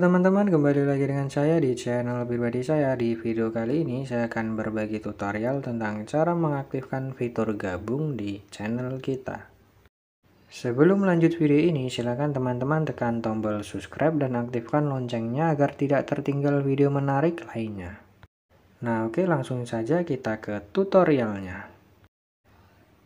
teman-teman, kembali lagi dengan saya di channel pribadi saya. Di video kali ini saya akan berbagi tutorial tentang cara mengaktifkan fitur gabung di channel kita. Sebelum lanjut video ini, silakan teman-teman tekan tombol subscribe dan aktifkan loncengnya agar tidak tertinggal video menarik lainnya. Nah oke langsung saja kita ke tutorialnya.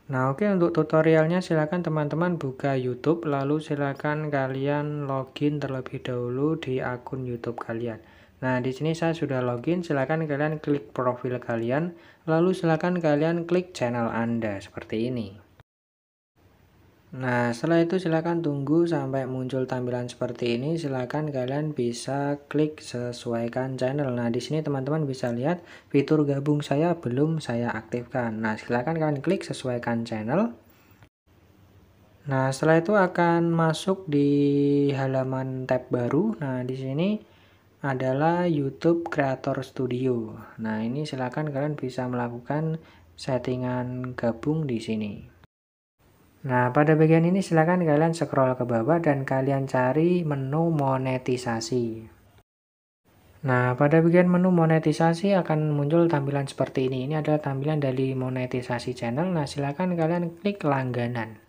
Nah oke okay, untuk tutorialnya silahkan teman-teman buka YouTube lalu silahkan kalian login terlebih dahulu di akun YouTube kalian. Nah di sini saya sudah login silahkan kalian klik profil kalian lalu silahkan kalian klik channel Anda seperti ini. Nah, setelah itu silahkan tunggu sampai muncul tampilan seperti ini. Silahkan kalian bisa klik sesuaikan channel. Nah, di sini teman-teman bisa lihat fitur gabung saya belum saya aktifkan. Nah, silahkan kalian klik sesuaikan channel. Nah, setelah itu akan masuk di halaman tab baru. Nah, di sini adalah YouTube Creator Studio. Nah, ini silahkan kalian bisa melakukan settingan gabung di sini. Nah, pada bagian ini silahkan kalian scroll ke bawah dan kalian cari menu monetisasi. Nah, pada bagian menu monetisasi akan muncul tampilan seperti ini. Ini adalah tampilan dari monetisasi channel. Nah, silahkan kalian klik langganan.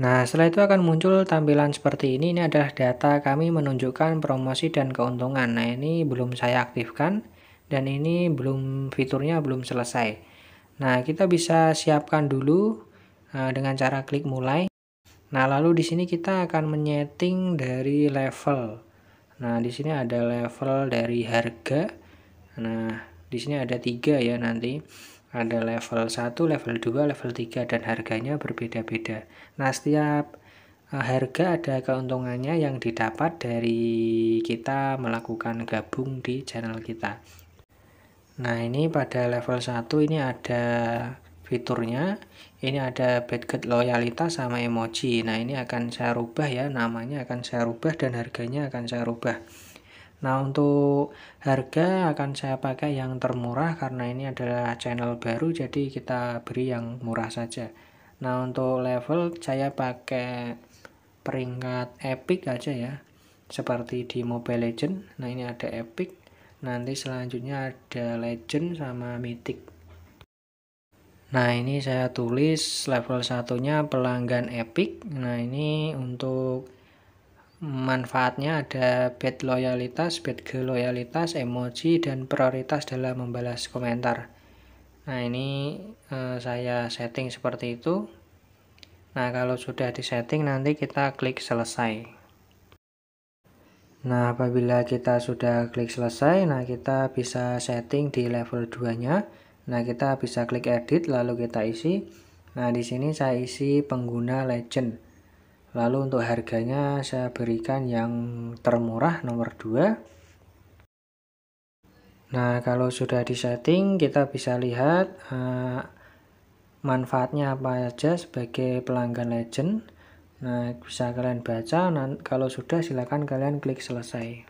Nah, setelah itu akan muncul tampilan seperti ini. Ini adalah data kami menunjukkan promosi dan keuntungan. Nah, ini belum saya aktifkan dan ini belum fiturnya belum selesai. Nah, kita bisa siapkan dulu eh, dengan cara klik mulai. Nah, lalu di sini kita akan menyeting dari level. Nah, di sini ada level dari harga. Nah, di sini ada tiga ya nanti. Ada level 1, level 2, level 3 dan harganya berbeda-beda. Nah, setiap eh, harga ada keuntungannya yang didapat dari kita melakukan gabung di channel kita. Nah ini pada level 1 ini ada fiturnya ini ada badget loyalitas sama emoji nah ini akan saya rubah ya namanya akan saya rubah dan harganya akan saya rubah nah untuk harga akan saya pakai yang termurah karena ini adalah channel baru jadi kita beri yang murah saja nah untuk level saya pakai peringkat epic aja ya seperti di mobile legend nah ini ada epic nanti selanjutnya ada legend sama mythic nah ini saya tulis level satunya pelanggan epic nah ini untuk manfaatnya ada bed loyalitas, bed girl loyalitas, emoji, dan prioritas dalam membalas komentar. Nah ini eh, saya setting seperti itu. Nah kalau sudah disetting nanti kita klik selesai. Nah, apabila kita sudah klik selesai, nah kita bisa setting di level 2-nya. Nah, kita bisa klik edit lalu kita isi. Nah, di sini saya isi pengguna legend. Lalu untuk harganya saya berikan yang termurah nomor 2. Nah, kalau sudah disetting, kita bisa lihat uh, manfaatnya apa aja sebagai pelanggan legend. Nah, bisa kalian baca. Nah, kalau sudah, silakan kalian klik selesai.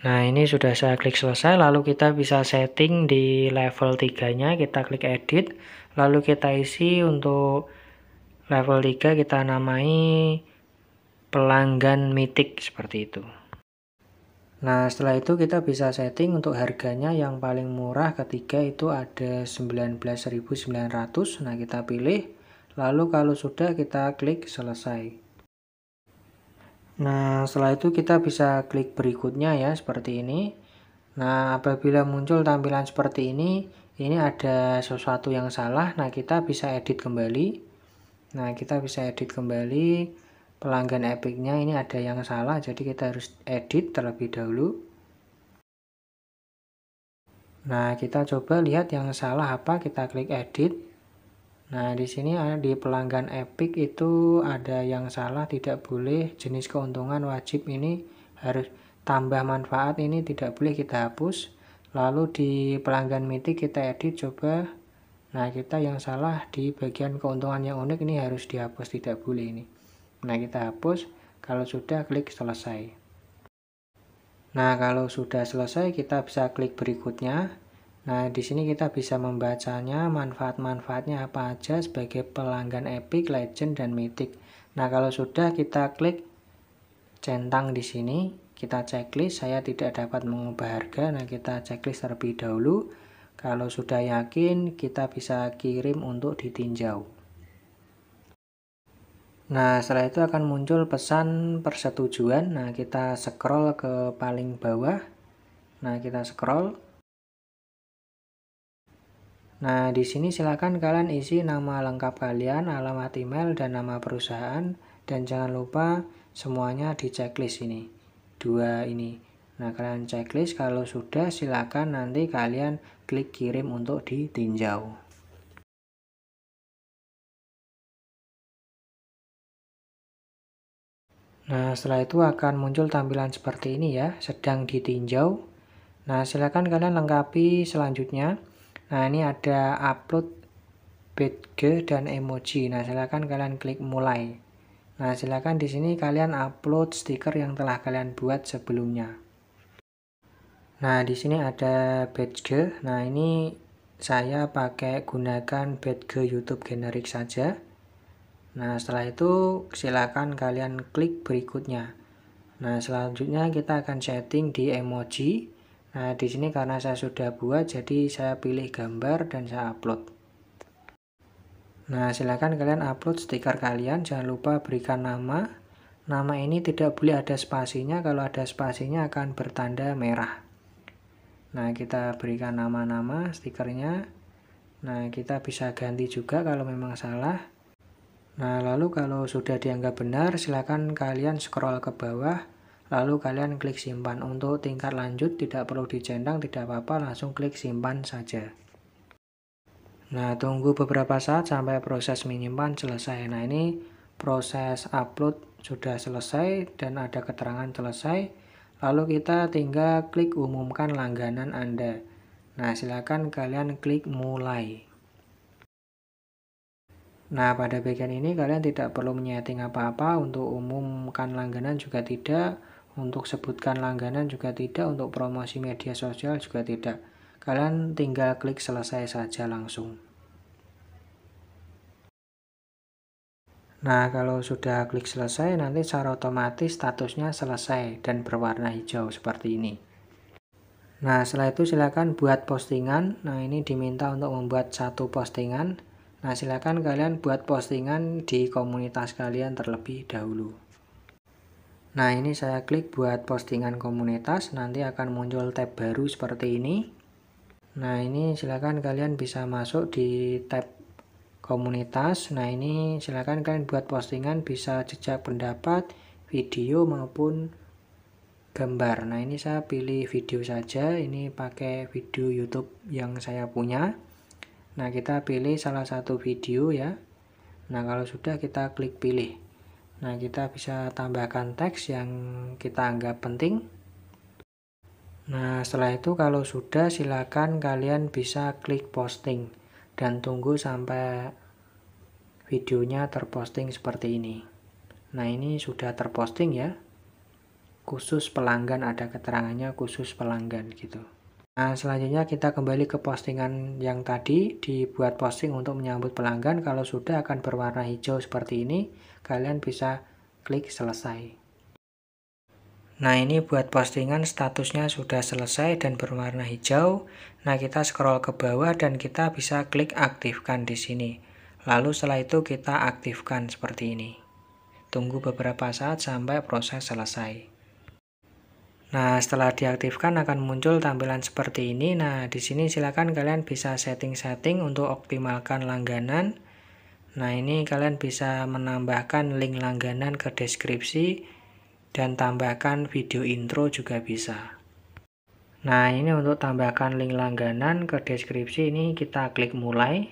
Nah, ini sudah saya klik selesai. Lalu kita bisa setting di level 3-nya. Kita klik edit. Lalu kita isi untuk level 3 kita namai pelanggan mitik seperti itu. Nah setelah itu kita bisa setting untuk harganya yang paling murah ketiga itu ada 19.900 Nah kita pilih lalu kalau sudah kita klik selesai Nah setelah itu kita bisa klik berikutnya ya seperti ini Nah apabila muncul tampilan seperti ini ini ada sesuatu yang salah Nah kita bisa edit kembali Nah kita bisa edit kembali pelanggan epicnya ini ada yang salah jadi kita harus edit terlebih dahulu nah kita coba lihat yang salah apa kita klik edit nah di sini eh, di pelanggan epic itu ada yang salah tidak boleh jenis keuntungan wajib ini harus tambah manfaat ini tidak boleh kita hapus lalu di pelanggan mitik kita edit coba nah kita yang salah di bagian keuntungan yang unik ini harus dihapus tidak boleh ini Nah, kita hapus. Kalau sudah, klik selesai. Nah, kalau sudah selesai, kita bisa klik berikutnya. Nah, di sini kita bisa membacanya manfaat-manfaatnya apa aja sebagai pelanggan Epic, Legend, dan Mythic. Nah, kalau sudah, kita klik centang di sini. Kita checklist, saya tidak dapat mengubah harga. Nah, kita checklist terlebih dahulu. Kalau sudah yakin, kita bisa kirim untuk ditinjau. Nah, setelah itu akan muncul pesan persetujuan. Nah, kita scroll ke paling bawah. Nah, kita scroll. Nah, di sini silakan kalian isi nama lengkap kalian, alamat email, dan nama perusahaan. Dan jangan lupa semuanya di checklist ini. Dua ini. Nah, kalian checklist. Kalau sudah, silakan nanti kalian klik kirim untuk ditinjau. Nah, setelah itu akan muncul tampilan seperti ini ya, sedang ditinjau. Nah, silakan kalian lengkapi selanjutnya. Nah, ini ada upload badge dan emoji. Nah, silakan kalian klik mulai. Nah, silakan di sini kalian upload stiker yang telah kalian buat sebelumnya. Nah, di sini ada badge. Nah, ini saya pakai gunakan badge YouTube generik saja. Nah, setelah itu silakan kalian klik berikutnya. Nah, selanjutnya kita akan setting di emoji. Nah, di sini karena saya sudah buat, jadi saya pilih gambar dan saya upload. Nah, silakan kalian upload stiker kalian. Jangan lupa berikan nama. Nama ini tidak boleh ada spasinya. Kalau ada spasinya akan bertanda merah. Nah, kita berikan nama-nama stikernya. Nah, kita bisa ganti juga kalau memang salah. Nah, lalu kalau sudah dianggap benar, silakan kalian scroll ke bawah, lalu kalian klik simpan. Untuk tingkat lanjut tidak perlu dicentang, tidak apa-apa, langsung klik simpan saja. Nah, tunggu beberapa saat sampai proses menyimpan selesai. Nah, ini proses upload sudah selesai dan ada keterangan selesai. Lalu kita tinggal klik umumkan langganan Anda. Nah, silakan kalian klik mulai. Nah, pada bagian ini kalian tidak perlu menyeting apa-apa untuk umumkan langganan juga tidak, untuk sebutkan langganan juga tidak, untuk promosi media sosial juga tidak. Kalian tinggal klik selesai saja langsung. Nah, kalau sudah klik selesai, nanti secara otomatis statusnya selesai dan berwarna hijau seperti ini. Nah, setelah itu silakan buat postingan. Nah, ini diminta untuk membuat satu postingan Nah, silakan kalian buat postingan di komunitas kalian terlebih dahulu. Nah, ini saya klik buat postingan komunitas, nanti akan muncul tab baru seperti ini. Nah, ini silakan kalian bisa masuk di tab komunitas. Nah, ini silakan kalian buat postingan bisa jejak pendapat, video maupun gambar. Nah, ini saya pilih video saja, ini pakai video YouTube yang saya punya. Nah, kita pilih salah satu video ya. Nah, kalau sudah kita klik pilih. Nah, kita bisa tambahkan teks yang kita anggap penting. Nah, setelah itu kalau sudah silakan kalian bisa klik posting dan tunggu sampai videonya terposting seperti ini. Nah, ini sudah terposting ya. Khusus pelanggan ada keterangannya khusus pelanggan gitu. Nah, selanjutnya kita kembali ke postingan yang tadi, dibuat posting untuk menyambut pelanggan. Kalau sudah akan berwarna hijau seperti ini, kalian bisa klik selesai. Nah, ini buat postingan statusnya sudah selesai dan berwarna hijau. Nah, kita scroll ke bawah dan kita bisa klik aktifkan di sini. Lalu setelah itu kita aktifkan seperti ini. Tunggu beberapa saat sampai proses selesai. Nah, setelah diaktifkan akan muncul tampilan seperti ini. Nah, di sini silakan kalian bisa setting-setting untuk optimalkan langganan. Nah, ini kalian bisa menambahkan link langganan ke deskripsi dan tambahkan video intro juga bisa. Nah, ini untuk tambahkan link langganan ke deskripsi ini kita klik mulai.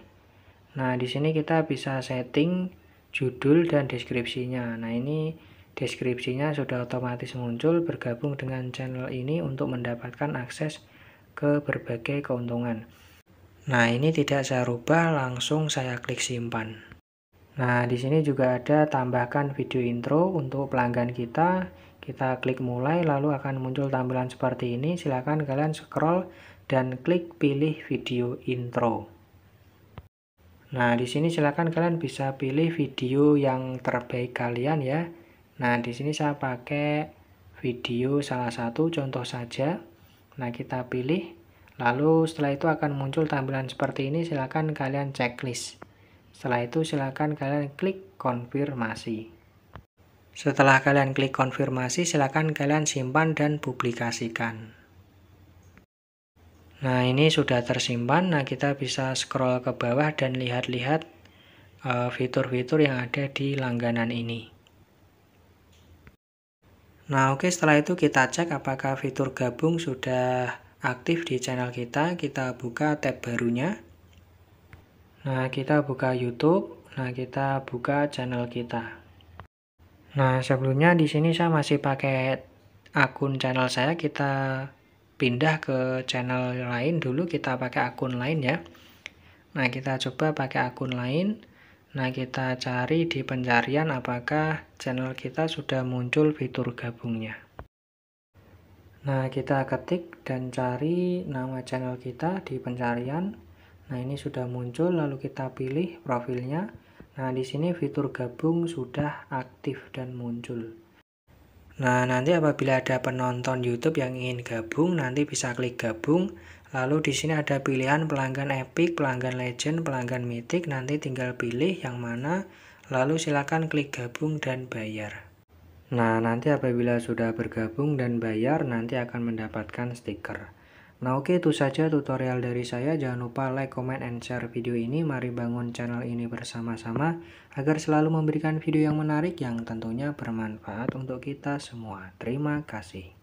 Nah, di sini kita bisa setting judul dan deskripsinya. Nah, ini Deskripsinya sudah otomatis muncul bergabung dengan channel ini untuk mendapatkan akses ke berbagai keuntungan. Nah, ini tidak saya rubah, langsung saya klik simpan. Nah, di sini juga ada tambahkan video intro untuk pelanggan kita. Kita klik mulai lalu akan muncul tampilan seperti ini. silahkan kalian scroll dan klik pilih video intro. Nah, di sini silakan kalian bisa pilih video yang terbaik kalian ya. Nah, di sini saya pakai video salah satu contoh saja. Nah, kita pilih. Lalu setelah itu akan muncul tampilan seperti ini. Silakan kalian checklist. Setelah itu silakan kalian klik konfirmasi. Setelah kalian klik konfirmasi, silakan kalian simpan dan publikasikan. Nah, ini sudah tersimpan. Nah, kita bisa scroll ke bawah dan lihat-lihat eh, fitur-fitur yang ada di langganan ini. Nah oke okay, setelah itu kita cek apakah fitur gabung sudah aktif di channel kita. Kita buka tab barunya. Nah kita buka YouTube. Nah kita buka channel kita. Nah sebelumnya di sini saya masih pakai akun channel saya. Kita pindah ke channel lain dulu. Kita pakai akun lain ya. Nah kita coba pakai akun lain. Nah, kita cari di pencarian apakah channel kita sudah muncul fitur gabungnya. Nah, kita ketik dan cari nama channel kita di pencarian. Nah, ini sudah muncul, lalu kita pilih profilnya. Nah, di sini fitur gabung sudah aktif dan muncul. Nah, nanti apabila ada penonton YouTube yang ingin gabung, nanti bisa klik gabung. Lalu di sini ada pilihan pelanggan epic, pelanggan legend, pelanggan mythic. Nanti tinggal pilih yang mana. Lalu silakan klik gabung dan bayar. Nah, nanti apabila sudah bergabung dan bayar, nanti akan mendapatkan stiker. Nah oke itu saja tutorial dari saya. Jangan lupa like, comment, and share video ini. Mari bangun channel ini bersama-sama agar selalu memberikan video yang menarik yang tentunya bermanfaat untuk kita semua. Terima kasih.